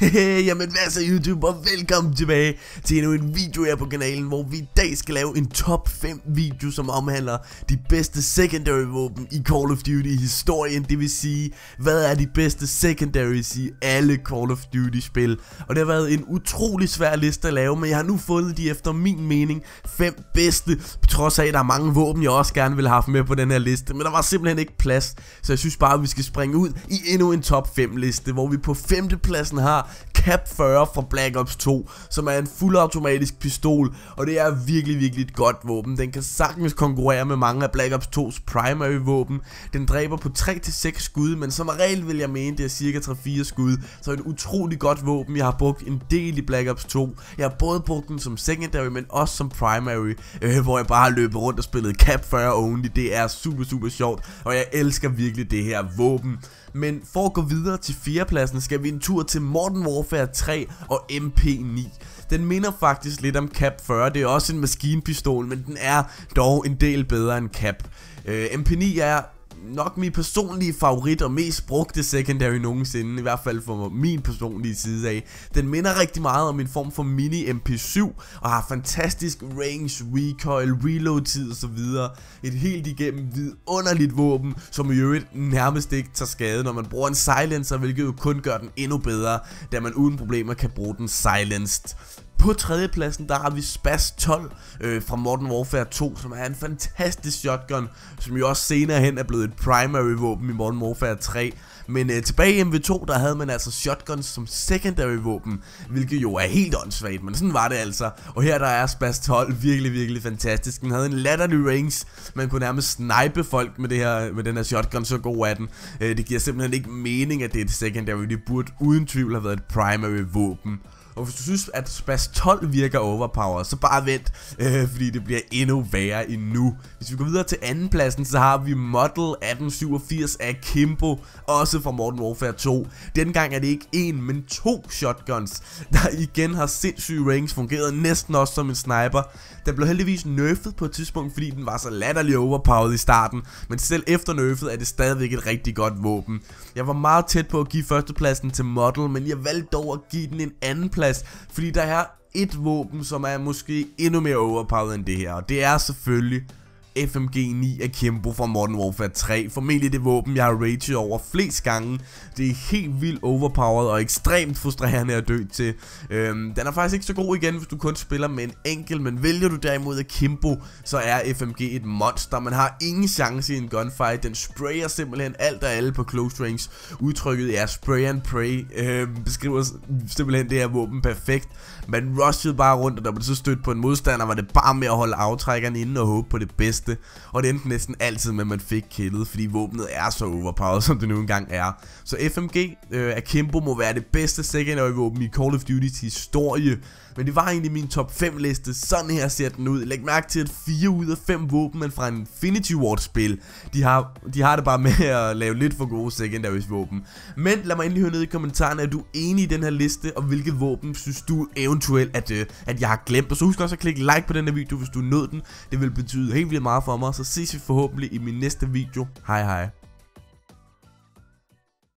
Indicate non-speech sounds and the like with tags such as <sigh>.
Hey, <laughs> jamen hvad så YouTube og velkommen tilbage til endnu en video her på kanalen Hvor vi i dag skal lave en top 5 video som omhandler de bedste secondary våben i Call of Duty historien Det vil sige, hvad er de bedste secondaries i alle Call of Duty spil Og det har været en utrolig svær liste at lave Men jeg har nu fundet de efter min mening 5 bedste trods af at der er mange våben jeg også gerne ville have haft med på den her liste Men der var simpelthen ikke plads Så jeg synes bare at vi skal springe ud i endnu en top 5 liste Hvor vi på 5. pladsen har Cap 40 fra Black Ops 2, som er en fuldautomatisk pistol, og det er virkelig, virkelig et godt våben. Den kan sagtens konkurrere med mange af Black Ops 2's primary våben. Den dræber på 3-6 skud, men som regel vil jeg mene, det er cirka 3-4 skud, så et utrolig godt våben. Jeg har brugt en del i Black Ops 2. Jeg har både brugt den som secondary, men også som primary, øh, hvor jeg bare har løbet rundt og spillet Cap 40 only. Det er super, super sjovt, og jeg elsker virkelig det her våben. Men for at gå videre til pladsen, skal vi en tur til Modern Warfare 3 og MP9. Den minder faktisk lidt om Cap 40, det er også en maskinpistol, men den er dog en del bedre end Cap. Uh, øh, MP9 er nok min personlige favorit og mest brugte secondary nogensinde, i hvert fald for min personlige side af. Den minder rigtig meget om en form for mini MP7 og har fantastisk range, recoil, reload tid osv. Et helt igennem vidunderligt våben, som i øvrigt nærmest ikke tager skade, når man bruger en silencer, hvilket jo kun gør den endnu bedre, da man uden problemer kan bruge den silenced. På tredjepladsen, der har vi Spas 12 øh, fra Modern Warfare 2, som er en fantastisk shotgun, som jo også senere hen er blevet et primary våben i Modern Warfare 3. Men øh, tilbage i MV2, der havde man altså shotguns som secondary våben, hvilket jo er helt åndssvagt, men sådan var det altså. Og her der er Spas 12 virkelig, virkelig fantastisk. Den havde en latterlig range, man kunne nærmest snipe folk med, det her, med den her shotgun, så god er den. Øh, det giver simpelthen ikke mening, at det er et secondary, det burde uden tvivl have været et primary våben. Og hvis du synes, at Splash 12 virker overpowered, så bare vent, øh, fordi det bliver endnu værre endnu. Hvis vi går videre til andenpladsen, så har vi Model 1887 af Kimbo, også fra Modern Warfare 2. Dengang er det ikke en, men to shotguns, der igen har sindssyge range, fungeret næsten også som en sniper. Den blev heldigvis nerfed på et tidspunkt, fordi den var så latterlig overpowered i starten, men selv efter nerfed er det stadigvæk et rigtig godt våben. Jeg var meget tæt på at give førstepladsen til Model, men jeg valgte dog at give den en anden plads fast, fordi der er et våben, som er måske endnu mere overpowered end det her, og det er selvfølgelig FMG9 af Kimbo fra Modern Warfare 3. Formentlig det våben, jeg har raged over flest gange. Det er helt vildt overpowered og ekstremt frustrerende at dø til. Øhm, den er faktisk ikke så god igen, hvis du kun spiller med en enkelt, men vælger du derimod af Kimbo, så er FMG et monster. Man har ingen chance i en gunfight. Den sprayer simpelthen alt og alle på close range. Udtrykket er spray and pray. Øhm, beskriver simpelthen det her våben perfekt. Man rushede bare rundt, og når man så stødt på en modstander, var det bare med at holde aftrækkeren inde og håbe på det bedste bedste. og det endte næsten altid med, at man fik killet, fordi våbnet er så overpowered, <laughs> som det nu engang er. Så FMG øh, Akimbo må være det bedste secondary våben i Call of Duty's historie, men det var egentlig min top 5 liste, sådan her ser den ud. Læg mærke til, at 4 ud af 5 våben man fra Infinity Ward spil, de har, de har det bare med <laughs> at lave lidt for gode secondary våben. Men lad mig endelig høre ned i kommentarerne, er du enig i den her liste, og hvilket våben synes du eventuelt, at, øh, at jeg har glemt. Og så husk også at klikke like på den her video, hvis du nåede den. Det vil betyde helt vildt meget meget for mig, så ses vi forhåbentlig i min næste video. Hej hej.